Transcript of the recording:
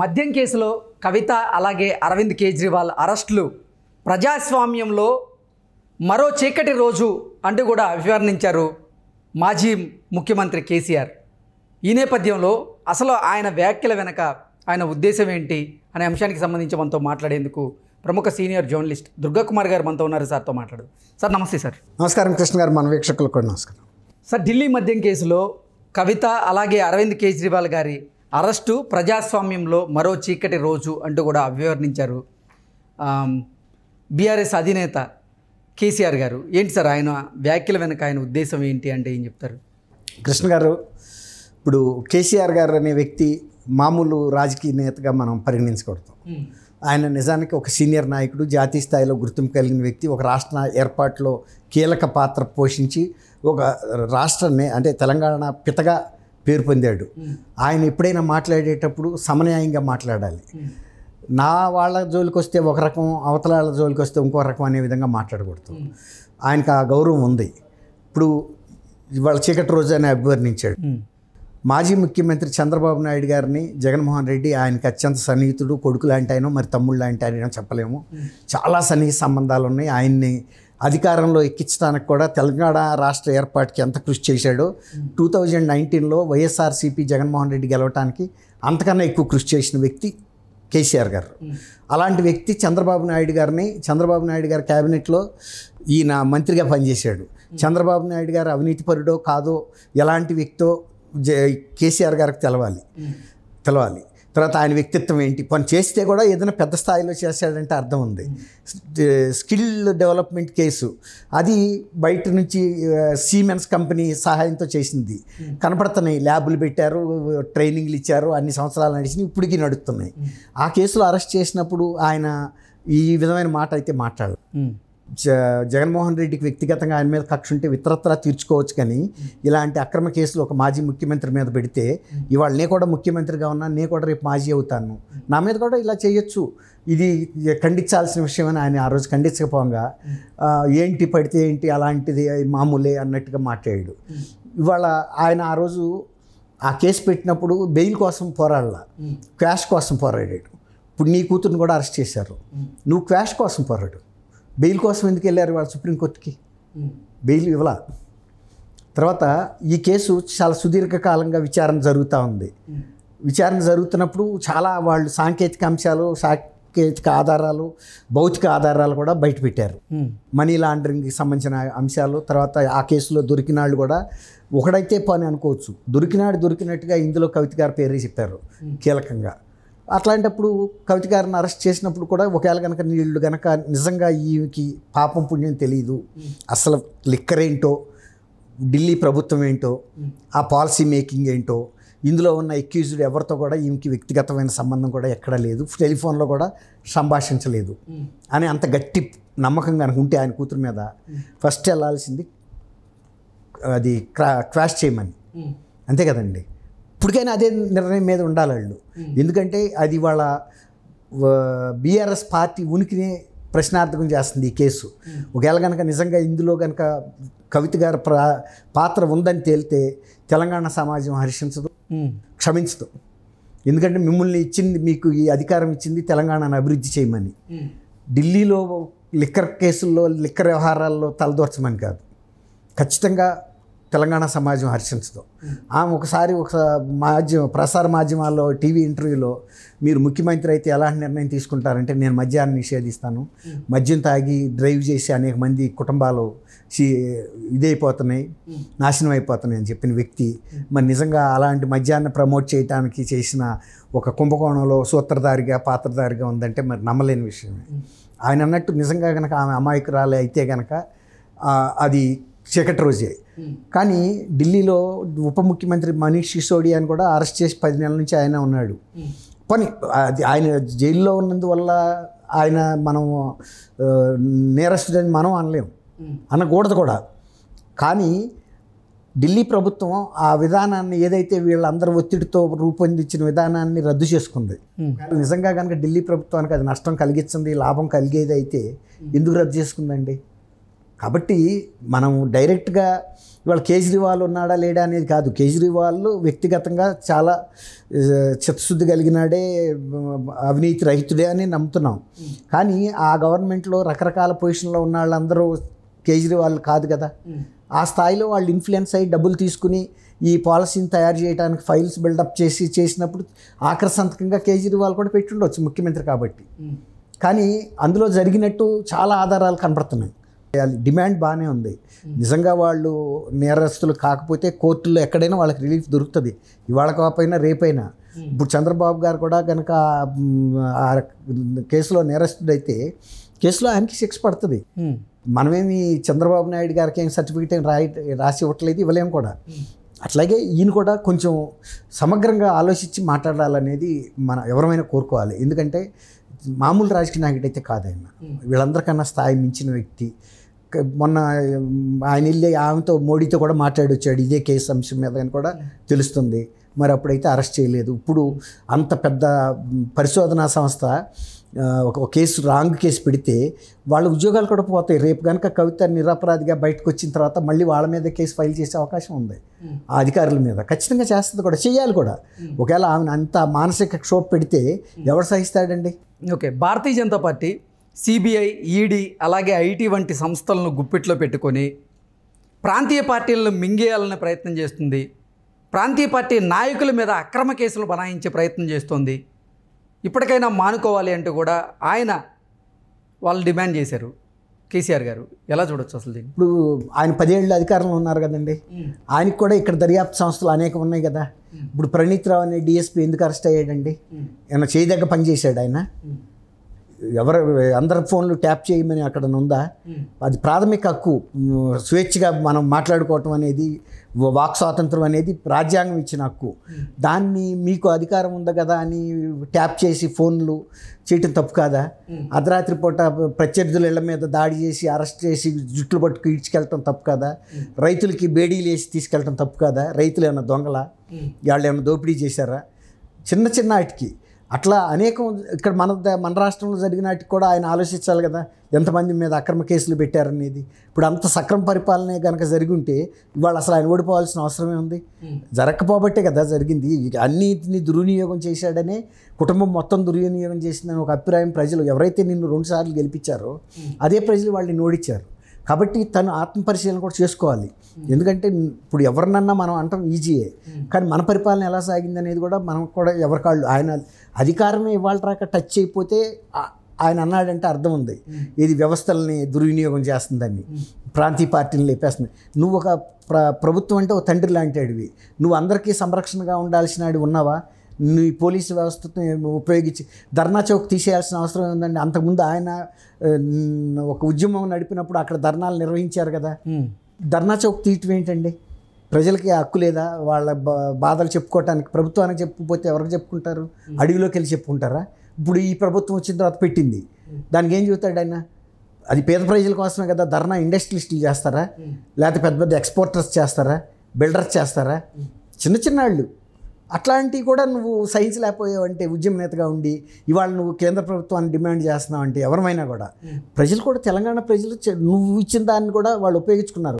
మద్యం కేసులో కవిత అలాగే అరవింద్ కేజ్రీవాల్ అరెస్టులు ప్రజాస్వామ్యంలో మరో చీకటి రోజు అంటూ కూడా అభివర్ణించారు మాజీ ముఖ్యమంత్రి కేసీఆర్ ఈ నేపథ్యంలో అసలు ఆయన వ్యాఖ్యల వెనక ఆయన ఉద్దేశం ఏంటి అనే అంశానికి సంబంధించి మనతో మాట్లాడేందుకు ప్రముఖ సీనియర్ జర్నలిస్ట్ దుర్గాకుమార్ గారు మనతో ఉన్నారు సార్తో మాట్లాడు సార్ నమస్తే సార్ నమస్కారం కృష్ణ గారు మన వీక్షకులకు కూడా నమస్కారం సార్ ఢిల్లీ మద్యం కేసులో కవిత అలాగే అరవింద్ కేజ్రీవాల్ గారి అరెస్టు ప్రజాస్వామ్యంలో మరో చీకటి రోజు అంటూ కూడా అభివర్ణించారు బీఆర్ఎస్ అధినేత కేసీఆర్ గారు ఏంటి సార్ ఆయన వ్యాఖ్యల వెనక ఆయన ఉద్దేశం ఏంటి అంటే ఏం చెప్తారు కృష్ణ గారు ఇప్పుడు కేసీఆర్ గారు అనే వ్యక్తి మామూలు రాజకీయ నేతగా మనం పరిగణించకూడదు hmm. ఆయన నిజానికి ఒక సీనియర్ నాయకుడు జాతీయ స్థాయిలో గుర్తింపు కలిగిన వ్యక్తి ఒక రాష్ట్ర ఏర్పాటులో కీలక పాత్ర పోషించి ఒక రాష్ట్రాన్ని అంటే తెలంగాణ పితగా పేరు పొందాడు ఆయన ఎప్పుడైనా మాట్లాడేటప్పుడు సమన్యాయంగా మాట్లాడాలి నా వాళ్ళ జోలికి వస్తే ఒక రకం అవతల వాళ్ళ జోలికి వస్తే ఇంకో రకం అనే విధంగా మాట్లాడకూడదు ఆయనకు ఆ గౌరవం ఉంది ఇప్పుడు ఇవాళ చీకటి రోజు అని అభివర్ణించాడు మాజీ ముఖ్యమంత్రి చంద్రబాబు నాయుడు గారిని జగన్మోహన్ రెడ్డి ఆయనకి అత్యంత సన్నిహితుడు కొడుకు లాంటి ఆయన మరి తమ్ముళ్ళు లాంటి ఆయన చెప్పలేము చాలా సన్నిహిత సంబంధాలు ఉన్నాయి ఆయన్ని అధికారంలో ఎక్కించడానికి కూడా తెలంగాణ రాష్ట్ర ఏర్పాటుకి ఎంత కృషి చేశాడో టూ థౌజండ్ నైన్టీన్లో వైఎస్ఆర్సీపీ జగన్మోహన్ రెడ్డి గెలవటానికి అంతకన్నా ఎక్కువ కృషి చేసిన వ్యక్తి కేసీఆర్ గారు అలాంటి వ్యక్తి చంద్రబాబు నాయుడు గారిని చంద్రబాబు నాయుడు గారి క్యాబినెట్లో ఈయన మంత్రిగా పనిచేశాడు చంద్రబాబు నాయుడు గారు అవినీతిపరుడో కాదో ఎలాంటి వ్యక్తో కేసీఆర్ గారికి తెలవాలి తెలవాలి తర్వాత ఆయన వ్యక్తిత్వం ఏంటి పని చేస్తే కూడా ఏదైనా పెద్ద స్థాయిలో చేశాడంటే అర్థం ఉంది స్కిల్ డెవలప్మెంట్ కేసు అది బయట నుంచి సీమెన్స్ కంపెనీ సహాయంతో చేసింది కనపడుతున్నాయి ల్యాబులు పెట్టారు ట్రైనింగ్లు ఇచ్చారు అన్ని సంవత్సరాలు నడిచినాయి ఇప్పటికీ నడుస్తున్నాయి ఆ కేసులో అరెస్ట్ చేసినప్పుడు ఆయన ఈ విధమైన మాట అయితే మాట్లాడు జ జగన్మోహన్ రెడ్డికి వ్యక్తిగతంగా ఆయన మీద కక్ష ఉంటే వితరత్రా తీర్చుకోవచ్చు కానీ ఇలాంటి అక్రమ కేసులు ఒక మాజీ ముఖ్యమంత్రి మీద పెడితే ఇవాళ నే కూడా ముఖ్యమంత్రిగా ఉన్నా నే కూడా రేపు మాజీ అవుతాను నా మీద కూడా ఇలా చేయొచ్చు ఇది ఖండించాల్సిన విషయం అని ఆయన ఆ రోజు ఖండించకపోగా ఏంటి పడితే ఏంటి అలాంటిది మామూలే అన్నట్టుగా మాట్లాడాడు ఇవాళ ఆయన ఆ రోజు ఆ కేసు పెట్టినప్పుడు బెయిల్ కోసం పోరాడాల క్వాష్ కోసం పోరాడాడు ఇప్పుడు నీ కూతురుని కూడా అరెస్ట్ చేశారు నువ్వు క్వాష్ కోసం పోరాడు బెయిల్ కోసం ఎందుకు వెళ్ళారు వాళ్ళు సుప్రీంకోర్టుకి బెయిల్ ఇవ్వాల తర్వాత ఈ కేసు చాలా సుదీర్ఘకాలంగా విచారణ జరుగుతూ ఉంది విచారణ జరుగుతున్నప్పుడు చాలా వాళ్ళు సాంకేతిక అంశాలు సాంకేతిక ఆధారాలు భౌతిక ఆధారాలు కూడా బయటపెట్టారు మనీ లాండరింగ్కి సంబంధించిన అంశాలు తర్వాత ఆ కేసులో దొరికిన వాళ్ళు కూడా ఒకడైతే పని అనుకోవచ్చు దొరికినాడు దొరికినట్టుగా ఇందులో కవిత గారి పేరే చెప్పారు కీలకంగా అట్లాంటప్పుడు కవిత గారిని అరెస్ట్ చేసినప్పుడు కూడా ఒకవేళ కనుక నీళ్ళు కనుక నిజంగా ఈమెకి పాపం పుణ్యం తెలియదు అసలు లిక్కర్ ఏంటో ఢిల్లీ ప్రభుత్వం ఏంటో ఆ పాలసీ మేకింగ్ ఏంటో ఇందులో ఉన్న ఎక్యూజ్డ్ ఎవరితో కూడా ఈమెకి వ్యక్తిగతమైన సంబంధం కూడా ఎక్కడా లేదు టెలిఫోన్లో కూడా సంభాషించలేదు అని అంత గట్టి నమ్మకం కనుక ఉంటే ఆయన కూతురు మీద ఫస్ట్ వెళ్ళాల్సింది అది క్రా క్రాష్ చేయమని అంతే కదండి ఇప్పటికైనా అదే నిర్ణయం మీద ఉండాలి వాళ్ళు ఎందుకంటే అది వాళ్ళ బీఆర్ఎస్ పార్టీ ఉనికిని ప్రశ్నార్థకం చేస్తుంది ఈ కేసు ఒకవేళ కనుక నిజంగా ఇందులో కనుక కవిత గారి పాత్ర ఉందని తేలితే తెలంగాణ సమాజం హర్షించదు క్షమించదు ఎందుకంటే మిమ్మల్ని ఇచ్చింది మీకు ఈ అధికారం ఇచ్చింది తెలంగాణను అభివృద్ధి చేయమని ఢిల్లీలో లిక్కర్ కేసుల్లో లిక్కర్ వ్యవహారాల్లో తలదోర్చమని కాదు ఖచ్చితంగా తెలంగాణ సమాజం హర్షించదు ఆమె ఒకసారి ఒక మాధ్యమ ప్రసార మాధ్యమాల్లో టీవీ ఇంటర్వ్యూలో మీరు ముఖ్యమంత్రి అయితే ఎలాంటి నిర్ణయం తీసుకుంటారంటే నేను మద్యాన్ని నిషేధిస్తాను మద్యం తాగి డ్రైవ్ చేసి అనేక మంది కుటుంబాలు ఇదైపోతున్నాయి నాశనం అయిపోతున్నాయి అని చెప్పిన వ్యక్తి మరి నిజంగా అలాంటి మద్యాన్ని ప్రమోట్ చేయడానికి చేసిన ఒక కుంభకోణంలో సూత్రధారిగా పాత్రధారిగా ఉందంటే మరి నమ్మలేని విషయమే ఆయన అన్నట్టు నిజంగా కనుక ఆమె అమాయకురాలే అయితే కనుక అది చీకటి రోజే hmm. కానీ ఢిల్లీలో ఉప ముఖ్యమంత్రి మనీష్ సిసోడియా అని కూడా అరెస్ట్ చేసి పది నెలల నుంచి ఆయన ఉన్నాడు hmm. పని అది ఆయన జైల్లో ఉన్నందువల్ల ఆయన మనం నేరస్తుడని మనం అనలేం hmm. అనకూడదు కూడా కానీ ఢిల్లీ ప్రభుత్వం ఆ విధానాన్ని ఏదైతే వీళ్ళందరూ ఒత్తిడితో రూపొందించిన విధానాన్ని రద్దు చేసుకుంది నిజంగా కనుక ఢిల్లీ ప్రభుత్వానికి అది నష్టం కలిగించింది లాభం కలిగేది అయితే ఎందుకు రద్దు చేసుకుందండి కాబట్టి మనం డైరెక్ట్గా ఇవాళ కేజ్రీవాల్ ఉన్నాడా లేడా అనేది కాదు కేజ్రీవాల్ వ్యక్తిగతంగా చాలా చిత్తశుద్ధి కలిగినాడే అవినీతి రహితుడే అని నమ్ముతున్నాం కానీ ఆ గవర్నమెంట్లో రకరకాల పొజిషన్లో ఉన్న వాళ్ళందరూ కేజ్రీవాల్ కాదు కదా ఆ స్థాయిలో వాళ్ళు ఇన్ఫ్లుయెన్స్ అయ్యి డబ్బులు తీసుకుని ఈ పాలసీని తయారు చేయడానికి ఫైల్స్ బిల్డప్ చేసి చేసినప్పుడు ఆఖరి సంతకంగా కేజ్రీవాల్ కూడా పెట్టి ఉండవచ్చు ముఖ్యమంత్రి కాబట్టి కానీ అందులో జరిగినట్టు చాలా ఆధారాలు కనబడుతున్నాయి డిమాండ్ బాగానే ఉంది నిజంగా వాళ్ళు నేరస్తులు కాకపోతే కోర్టుల్లో ఎక్కడైనా వాళ్ళకి రిలీఫ్ దొరుకుతుంది ఇవాళ కాకపోయినా రేపైనా ఇప్పుడు చంద్రబాబు గారు కూడా కనుక ఆ కేసులో నేరస్తుడైతే కేసులో ఆయనకి శిక్ష పడుతుంది మనమేమి చంద్రబాబు నాయుడు గారికి ఏం సర్టిఫికేట్ ఏం రాయి రాసి ఇవ్వట్లేదు ఇవ్వలేము కూడా అట్లాగే ఈయన కూడా కొంచెం సమగ్రంగా ఆలోచించి మాట్లాడాలనేది మన ఎవరమైనా కోరుకోవాలి ఎందుకంటే మామూలు రాజకీయ నాయకుడు అయితే కాదన్న వీళ్ళందరికన్నా స్థాయి మించిన వ్యక్తి మొన్న ఆయన వెళ్ళి ఆమెతో మోడీతో కూడా మాట్లాడి వచ్చాడు ఇదే కేసు అంశం మీద అని కూడా తెలుస్తుంది మరి అప్పుడైతే అరెస్ట్ చేయలేదు ఇప్పుడు అంత పెద్ద పరిశోధనా సంస్థ ఒక కేసు రాంగ్ కేసు పెడితే వాళ్ళ ఉద్యోగాలు కూడా పోతాయి రేపు కనుక కవిత నిరపరాధిగా బయటకు వచ్చిన తర్వాత మళ్ళీ వాళ్ళ మీద కేసు ఫైల్ చేసే అవకాశం ఉంది ఆ అధికారుల మీద ఖచ్చితంగా చేస్తుంది కూడా చేయాలి కూడా ఒకవేళ ఆమెను అంత మానసిక క్షోభ పెడితే ఎవరు సహిస్తాడండి okay Bharatiya Janata party CBI ED అలాగే ఐటీ వంటి సంస్థలను గుప్పిట్లో పెట్టుకొని ప్రాంతీయ పార్టీలను మింగేయాలనే ప్రయత్నం చేస్తుంది ప్రాంతీయ పార్టీ నాయకుల మీద అక్రమ కేసులు బనాయించే ప్రయత్నం చేస్తుంది ఇప్పటికైనా మానుకోవాలి అంటూ కూడా ఆయన వాళ్ళు డిమాండ్ చేశారు కేసీఆర్ గారు ఎలా చూడొచ్చు అసలు దీన్ని ఇప్పుడు ఆయన పదేళ్ళు అధికారంలో ఉన్నారు కదండి ఆయనకు కూడా ఇక్కడ దర్యాప్తు సంస్థలు అనేక ఉన్నాయి కదా ఇప్పుడు ప్రణీత్ రావు అనే డిఎస్పీ ఎందుకు అరెస్ట్ అయ్యాడండి ఏమైనా చేయదగ్గ పనిచేశాడు ఆయన ఎవరు అందరి ఫోన్లు ట్యాప్ చేయమని అక్కడ ఉందా hmm. అది ప్రాథమిక హక్కు స్వేచ్ఛగా మనం మాట్లాడుకోవటం అనేది వాక్ స్వాతంత్రం అనేది రాజ్యాంగం ఇచ్చిన హక్కు hmm. దాన్ని మీకు అధికారం ఉంది కదా అని ట్యాప్ చేసి ఫోన్లు చేయటం తప్పు కాదా hmm. అర్ధరాత్రి పూట ప్రత్యర్థుల ఇళ్ల మీద దాడి చేసి అరెస్ట్ చేసి జుట్లు పట్టుకు ఈడ్చుకెళ్ళటం తప్పు కాదా రైతులకి బేడీలు వేసి తీసుకెళ్ళటం తప్పు కాదా రైతులు ఏమైనా దొంగల వాళ్ళు ఏమైనా దోపిడీ చేశారా చిన్న చిన్న వాటికి అట్లా అనేకం ఇక్కడ మన మన రాష్ట్రంలో జరిగినట్టు కూడా ఆయన ఆలోచించాలి కదా ఎంతమంది మీద అక్రమ కేసులు పెట్టారనేది ఇప్పుడు అంత సక్రమ పరిపాలనే కనుక జరిగి ఉంటే ఇవాళ అసలు ఆయన ఓడిపోవాల్సిన అవసరమే ఉంది జరగకపోబట్టే కదా జరిగింది అన్నిటిని దుర్వినియోగం చేశాడనే కుటుంబం మొత్తం దుర్వినియోగం చేసిందని ఒక అభిప్రాయం ప్రజలు ఎవరైతే నిన్ను రెండుసార్లు గెలిపించారో అదే ప్రజలు వాళ్ళని ఓడించారు కాబట్టి తను ఆత్మపరిశీలన కూడా చేసుకోవాలి ఎందుకంటే ఇప్పుడు ఎవరినన్నా మనం అంటాం ఈజీయే కానీ మన పరిపాలన ఎలా సాగింది అనేది కూడా మనం కూడా ఎవరి కాళ్ళు ఆయన అధికారమే ఇవాళ రాక టచ్ అయిపోతే ఆయన అన్నాడంటే అర్థం ఉంది ఇది వ్యవస్థలని దుర్వినియోగం చేస్తుందని ప్రాంతీయ పార్టీని లేపేస్తుంది నువ్వు ఒక ప్ర ప్రభుత్వం అంటే ఒక తండ్రి లాంటి అడివి నువ్వు అందరికీ సంరక్షణగా ఉండాల్సిన అడివి ఉన్నావా ఈ పోలీసు వ్యవస్థను ఉపయోగించి ధర్నా చౌక్ తీసేయాల్సిన అవసరం ఉందండి అంతకుముందు ఆయన ఒక ఉద్యమం నడిపినప్పుడు అక్కడ ధర్నాలు నిర్వహించారు కదా ధర్నా చౌక్ తీయటం ఏంటండి ప్రజలకి హక్కు లేదా వాళ్ళ బాధలు చెప్పుకోవటానికి ప్రభుత్వానికి చెప్పుకపోతే ఎవరికి చెప్పుకుంటారు అడవిలోకి వెళ్ళి చెప్పుకుంటారా ఇప్పుడు ఈ ప్రభుత్వం వచ్చిన తర్వాత పెట్టింది దానికి ఏం చెబుతాడు ఆయన అది పేద ప్రజల కోసమే కదా ధర్నా ఇండస్ట్రియలిస్టులు చేస్తారా లేకపోతే పెద్ద పెద్ద ఎక్స్పోర్టర్స్ చేస్తారా బిల్డర్స్ చేస్తారా చిన్న చిన్న వాళ్ళు అట్లాంటివి కూడా నువ్వు సహించలేకపోయావంటే నేతగా ఉండి ఇవాళ నువ్వు కేంద్ర ప్రభుత్వాన్ని డిమాండ్ చేస్తున్నావు అంటే ఎవరమైనా కూడా ప్రజలు కూడా తెలంగాణ ప్రజలు నువ్వు ఇచ్చిన దాన్ని కూడా వాళ్ళు ఉపయోగించుకున్నారు